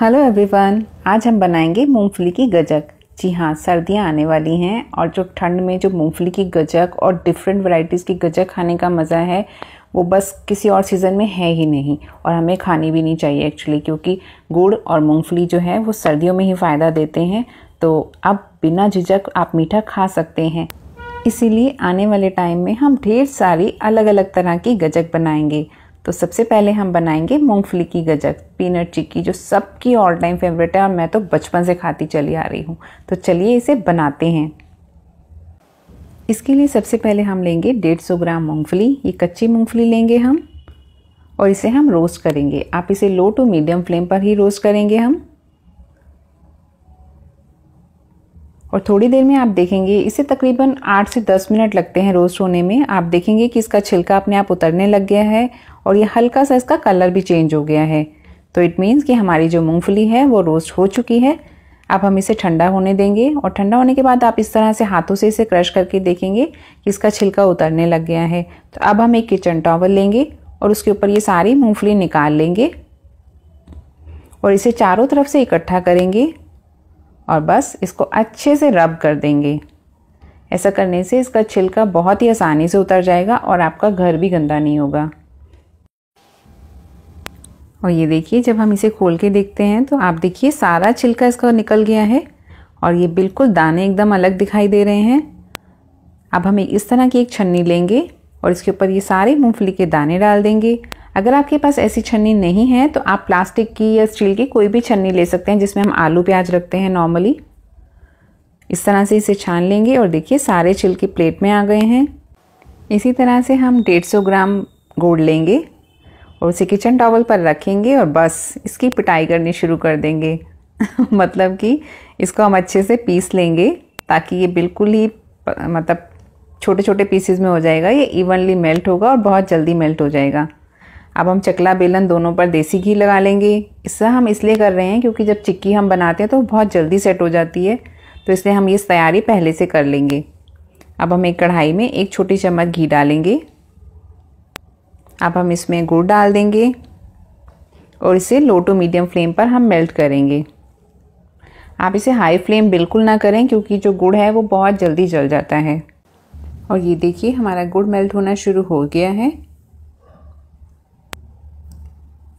hello everyone आज हम बनाएंगे मूंगफली की गजक जी हाँ सर्दियाँ आने वाली हैं और जो ठंड में जो मूंगफली की गजक और डिफरेंट वैरायटीज़ की गजक खाने का मज़ा है वो बस किसी और सीज़न में है ही नहीं और हमें खानी भी नहीं चाहिए एक्चुअली क्योंकि गुड़ और मूंगफली जो है वो सर्दियों में ही फ़ायदा देते हैं तो आप बिना झिझक आप मीठा खा सकते हैं इसीलिए आने वाले टाइम में हम ढेर सारी अलग अलग तरह की गजक बनाएंगे तो सबसे पहले हम बनाएंगे मूंगफली की गजक पीनट चिक्की जो सबकी ऑल टाइम फेवरेट है और मैं तो बचपन से खाती चली आ रही हूँ तो चलिए इसे बनाते हैं इसके लिए सबसे पहले हम लेंगे डेढ़ सौ ग्राम मूंगफली ये कच्ची मूंगफली लेंगे हम और इसे हम रोस्ट करेंगे आप इसे लो टू मीडियम फ्लेम पर ही रोस्ट करेंगे हम और थोड़ी देर में आप देखेंगे इसे तकरीबन आठ से दस मिनट लगते हैं रोस्ट होने में आप देखेंगे कि इसका छिलका अपने आप उतरने लग गया है और ये हल्का सा इसका कलर भी चेंज हो गया है तो इट मीन्स कि हमारी जो मूंगफली है वो रोस्ट हो चुकी है अब हम इसे ठंडा होने देंगे और ठंडा होने के बाद आप इस तरह से हाथों से इसे क्रश करके देखेंगे कि इसका छिलका उतरने लग गया है तो अब हम एक किचन टॉवल लेंगे और उसके ऊपर ये सारी मूँगफली निकाल लेंगे और इसे चारों तरफ से इकट्ठा करेंगे और बस इसको अच्छे से रब कर देंगे ऐसा करने से इसका छिलका बहुत ही आसानी से उतर जाएगा और आपका घर भी गंदा नहीं होगा और ये देखिए जब हम इसे खोल के देखते हैं तो आप देखिए सारा छिलका इसका निकल गया है और ये बिल्कुल दाने एकदम अलग दिखाई दे रहे हैं अब हम इस तरह की एक छन्नी लेंगे और इसके ऊपर ये सारे मूँगफली के दाने डाल देंगे अगर आपके पास ऐसी छन्नी नहीं है तो आप प्लास्टिक की या स्टील की कोई भी छन्नी ले सकते हैं जिसमें हम आलू प्याज रखते हैं नॉर्मली इस तरह से इसे छान लेंगे और देखिए सारे छिलके प्लेट में आ गए हैं इसी तरह से हम 150 ग्राम गोड़ लेंगे और उसे किचन टॉवल पर रखेंगे और बस इसकी पिटाई करनी शुरू कर देंगे मतलब कि इसको हम अच्छे से पीस लेंगे ताकि ये बिल्कुल ही मतलब छोटे छोटे पीसेज में हो जाएगा ये इवनली मेल्ट होगा और बहुत जल्दी मेल्ट हो जाएगा अब हम चकला बेलन दोनों पर देसी घी लगा लेंगे इससे हम इसलिए कर रहे हैं क्योंकि जब चिक्की हम बनाते हैं तो बहुत जल्दी सेट हो जाती है तो इसलिए हम ये तैयारी पहले से कर लेंगे अब हम एक कढ़ाई में एक छोटी चम्मच घी डालेंगे अब हम इसमें गुड़ डाल देंगे और इसे लो टू मीडियम फ्लेम पर हम मेल्ट करेंगे आप इसे हाई फ्लेम बिल्कुल ना करें क्योंकि जो गुड़ है वो बहुत जल्दी जल जाता है और ये देखिए हमारा गुड़ मेल्ट होना शुरू हो गया है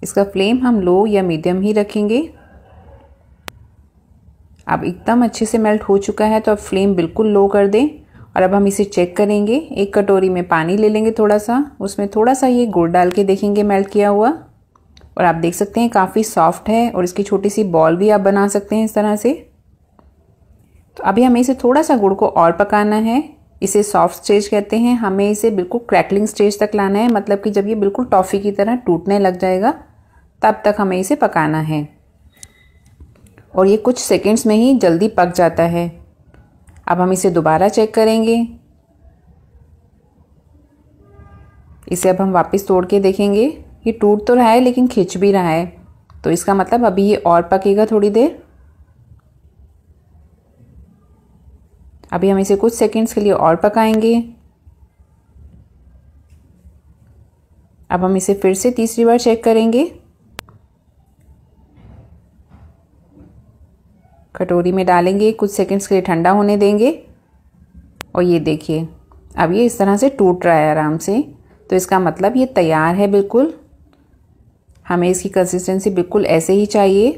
इसका फ्लेम हम लो या मीडियम ही रखेंगे अब एकदम अच्छे से मेल्ट हो चुका है तो अब फ्लेम बिल्कुल लो कर दें और अब हम इसे चेक करेंगे एक कटोरी में पानी ले लेंगे थोड़ा सा उसमें थोड़ा सा ये गुड़ डाल के देखेंगे मेल्ट किया हुआ और आप देख सकते हैं काफ़ी सॉफ्ट है और इसकी छोटी सी बॉल भी आप बना सकते हैं इस तरह से तो अभी हमें इसे थोड़ा सा गुड़ को और पकाना है इसे सॉफ्ट स्टेज कहते हैं हमें इसे बिल्कुल क्रैकलिंग स्टेज तक लाना है मतलब कि जब ये बिल्कुल टॉफ़ी की तरह टूटने लग जाएगा तब तक हमें इसे पकाना है और ये कुछ सेकेंड्स में ही जल्दी पक जाता है अब हम इसे दोबारा चेक करेंगे इसे अब हम वापस तोड़ के देखेंगे ये टूट तो रहा है लेकिन खिंच भी रहा है तो इसका मतलब अभी ये और पकेगा थोड़ी देर अभी हम इसे कुछ सेकंड्स के लिए और पकाएंगे अब हम इसे फिर से तीसरी बार चेक करेंगे कटोरी में डालेंगे कुछ सेकंड्स के लिए ठंडा होने देंगे और ये देखिए अब ये इस तरह से टूट रहा है आराम से तो इसका मतलब ये तैयार है बिल्कुल हमें इसकी कंसिस्टेंसी बिल्कुल ऐसे ही चाहिए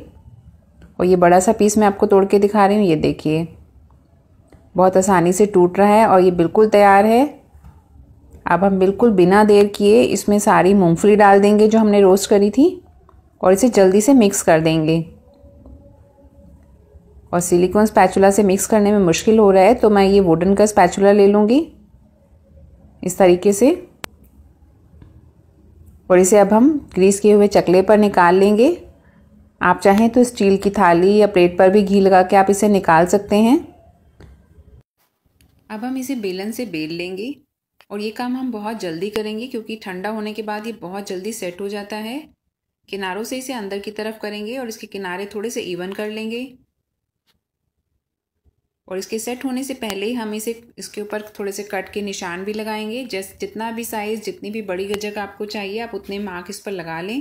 और ये बड़ा सा पीस मैं आपको तोड़ के दिखा रही हूँ ये देखिए बहुत आसानी से टूट रहा है और ये बिल्कुल तैयार है अब हम बिल्कुल बिना देर किए इसमें सारी मूँगफली डाल देंगे जो हमने रोस्ट करी थी और इसे जल्दी से मिक्स कर देंगे और सिलिकॉन स्पैचुला से मिक्स करने में मुश्किल हो रहा है तो मैं ये वुडन का स्पैचुला ले लूँगी इस तरीके से और इसे अब हम ग्रीस किए हुए चकले पर निकाल लेंगे आप चाहें तो स्टील की थाली या प्लेट पर भी घी लगा के आप इसे निकाल सकते हैं अब हम इसे बेलन से बेल लेंगे और ये काम हम बहुत जल्दी करेंगे क्योंकि ठंडा होने के बाद ये बहुत जल्दी सेट हो जाता है किनारों से इसे अंदर की तरफ करेंगे और इसके किनारे थोड़े से इवन कर लेंगे और इसके सेट होने से पहले ही हम इसे इसके ऊपर थोड़े से कट के निशान भी लगाएंगे जैस जितना भी साइज़ जितनी भी बड़ी गजक आपको चाहिए आप उतने मार्क इस पर लगा लें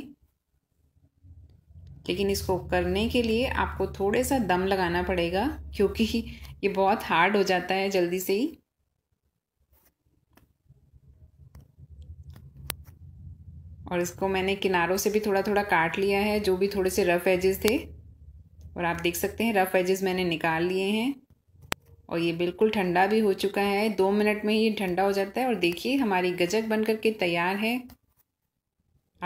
लेकिन इसको करने के लिए आपको थोड़े सा दम लगाना पड़ेगा क्योंकि ये बहुत हार्ड हो जाता है जल्दी से ही और इसको मैंने किनारों से भी थोड़ा थोड़ा काट लिया है जो भी थोड़े से रफ़ एजेस थे और आप देख सकते हैं रफ़ एजेस मैंने निकाल लिए हैं और ये बिल्कुल ठंडा भी हो चुका है दो मिनट में ये ठंडा हो जाता है और देखिए हमारी गजक बन करके तैयार है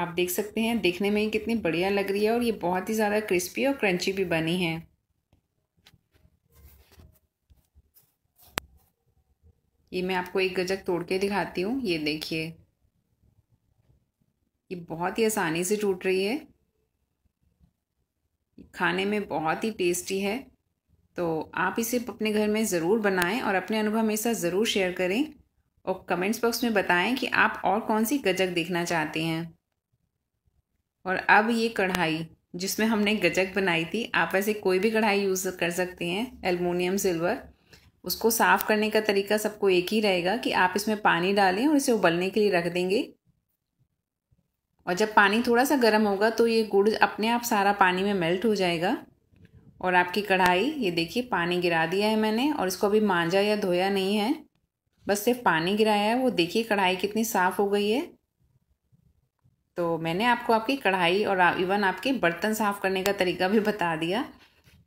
आप देख सकते हैं देखने में ही कितनी बढ़िया लग रही है और ये बहुत ही ज़्यादा क्रिस्पी और क्रंची भी बनी है ये मैं आपको एक गजक तोड़ के दिखाती हूँ ये देखिए ये बहुत ही आसानी से टूट रही है खाने में बहुत ही टेस्टी है तो आप इसे अपने घर में ज़रूर बनाएं और अपने अनुभव में साथ ज़रूर शेयर करें और कमेंट्स बॉक्स में बताएं कि आप और कौन सी गजक देखना चाहते हैं और अब ये कढ़ाई जिसमें हमने गजक बनाई थी आप ऐसे कोई भी कढ़ाई यूज़ कर सकते हैं एलमोनियम सिल्वर उसको साफ़ करने का तरीका सबको एक ही रहेगा कि आप इसमें पानी डालें और इसे उबलने के लिए रख देंगे और जब पानी थोड़ा सा गर्म होगा तो ये गुड़ अपने आप सारा पानी में मेल्ट हो जाएगा और आपकी कढ़ाई ये देखिए पानी गिरा दिया है मैंने और इसको अभी मांजा या धोया नहीं है बस सिर्फ पानी गिराया है वो देखिए कढ़ाई कितनी साफ़ हो गई है तो मैंने आपको आपकी कढ़ाई और इवन आपके बर्तन साफ़ करने का तरीका भी बता दिया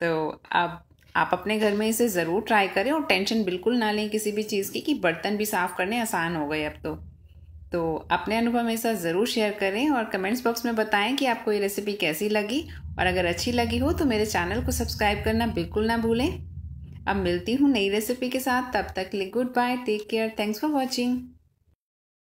तो आप आप अपने घर में इसे ज़रूर ट्राई करें और टेंशन बिल्कुल ना लें किसी भी चीज़ की कि बर्तन भी साफ़ करने आसान हो गए अब तो तो अपने अनुभव मेरे साथ ज़रूर शेयर करें और कमेंट्स बॉक्स में बताएं कि आपको ये रेसिपी कैसी लगी और अगर अच्छी लगी हो तो मेरे चैनल को सब्सक्राइब करना बिल्कुल ना भूलें अब मिलती हूँ नई रेसिपी के साथ तब तक लिए good bye take care thanks for watching